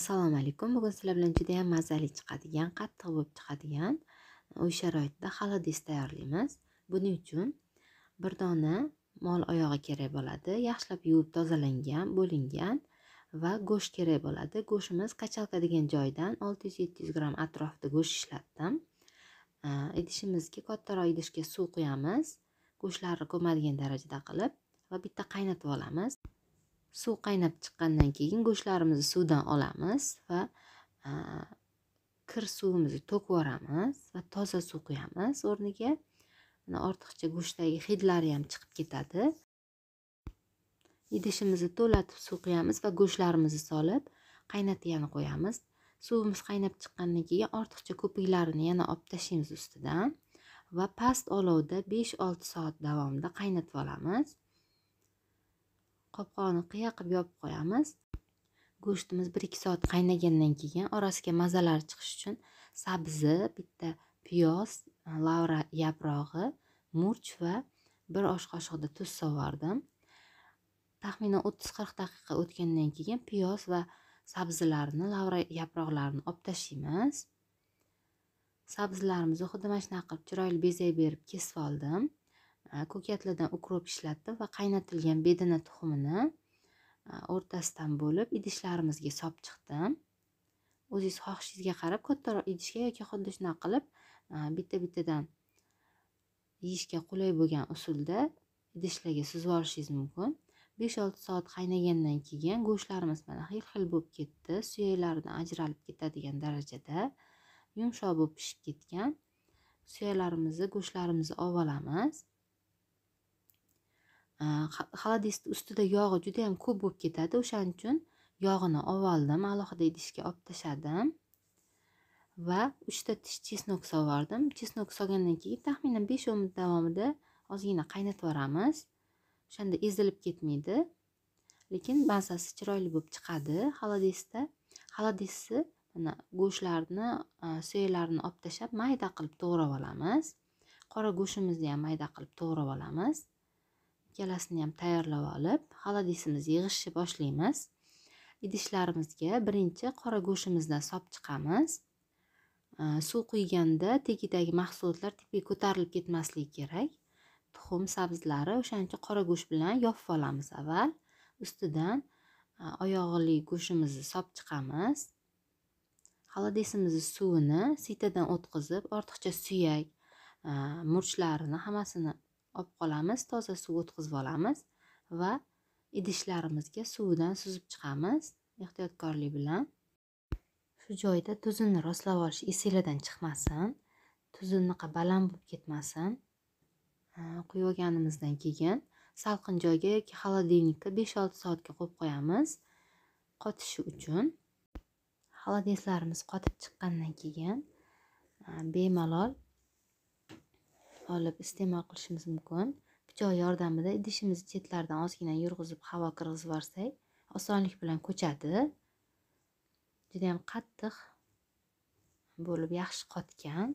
assalomu alaykum bugun sizlar bilan juda yam mazali chiqadigan qattiq bo'lib chiqadigan uy sharoitida xolodis tayyorlaymiz buning uchun bir dona mol oyog'i kerak bo'ladi yaxshilab yuvib tozalangan bo'lingan va go'sht kerak bo'ladi go'shtimiz kachalka degan joydan 600-700 gramm atrofida go'sht ishlatdim idishimizga kattaroq idishga suv quyamiz go'shtlarni ko'madigan darajada qilib va bitta qaynatib olamiz suv qaynab chiqqandan keyin go'shtlarimizni suvdan olamiz va kir suvimizni to'kib yuboramiz va toza suv quyamiz o'rniga mana ortiqcha go'shtdagi hidlari ham chiqib ketadi idishimizni to'latib suv quyamiz va go'shtlarimizni solib qaynatgani qo'yamiz suvimiz qaynab chiqqandan keyin ortiqcha ko'piklarini yana olib tashlaymiz ustidan va past olovda besh olti soat davomida qaynatib olamiz qopqog'ini qiya qilib yopib qo'yamiz go'shtimiz bir ikki soat qaynagandan keyin orasiga mazalari chiqishi uchun sabzi bitta piyoz lavra yaprog'i murch va bir osh qoshiqda tuz sug'ordim taxminan o'ttiz qirq daqiqa o'tgandan keyin piyoz va sabzilarni lavra yaproqlarini olib tashlaymiz sabzilarimizni xuddi mana shunaqa qilib chiroyli bezay berib kesib oldim Э, ko'katlidan ukrop ishlatdim va qaynatilgan bedana tuxumini e, o'rtasidan bo'lib idishlarimizga solib chiqdim o'zingiz xohishingizga qarab kattaroq idishga yoki xuddi shunaqa qilib e, bitta bittadan yeyishga qulay bo'lgan usulda idishlarga suzib olishingiz mumkin besh olti soat qaynagandan keyin go'shtlarimiz mana xil xil bo'lib ketdi suyaklaridan ajralib ketadigan darajada yumshoq bo'lib pishib ketgan suyaklarimizni go'shtlarimizni olib olamiz xolodilnik ustida yog'i juda yam ko'p bo'lib ketadi o'shaning uchun yog'ini oldim alohida idishga olib tashladim va uchta tish chesnok solvordim chesnok solgandan keyin taxminan besh o'n minut davomida ozgina qaynatib yuboramiz o'shanda ezilib ketmaydi lekin mazasi chiroyli bo'lib chiqadi xolodesda xolodesni mana go'shtlarni suyaklarini olib tashlab mayda qilib to'g'rab olamiz qora go'shtimizni ham mayda qilib to'g'rab olamiz ikkalasini ham tayyorlab olib xolodisimizni yig'ishni boshlaymiz idishlarimizga birinchi qora go'shtimizni solib chiqamiz suv quyganda tagidagi mahsulotlar tepaga ko'tarilib ketmasligi kerak tuxum sabzlari o'shaning uchun qora go'sht bilan yopib olamiz avval ustidan e, oyog'ili go'shtimizni solib chiqamiz xolodesimizni suvini sitadan o'tkazib ortiqcha suyak e, murchlarini hammasini olib qolamiz toza suv o'tkazib olamiz va idishlarimizga suvidan suzib chiqamiz ehtiyotkorlik bilan shu joyda tuzinni rostlab olish eselidan chiqmasin tuzinniqa baland bo'lib ketmasin olganimizdan keyin salqin joyga yoki холодильникka besh olti soatga qo'yib qo'yamiz qotishi uchun холодецlarimiz qotib chiqqandan keyin bemalol olib iste'mol qilishimiz mumkin pichoq yordamida idishimizni chetlaridan ozgina yurg'izib havo kirgizib yuborsak osonlik bilan ko'chadi judayam qattiq bo'lib yaxshi qotgan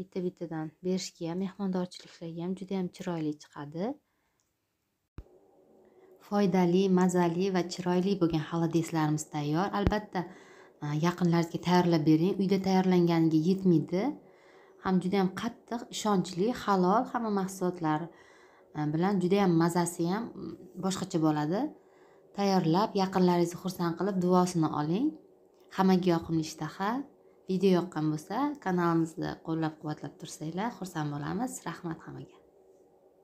bitta bittadan berishga ham mehmondorchiliklarga ham judayam chiroyli chiqadi foydali mazali va chiroyli bo'lgan xolodeslarimiz tayyor albatta yaqinlaringizga tayyorlab bering uyda tayyorlanganiga yetmaydi ham juda yam qattiq ishonchli halol hamma mahsulotlar e, bilan juda yam mazasi ham mm, boshqacha bo'ladi tayyorlab yaqinlaringizni xursand qilib duosini oling hammaga yoqimli ishtaha video yoqqan bo'lsa kanalimizni qo'llab quvvatlab tursanglar xursand bo'lamiz rahmat hammaga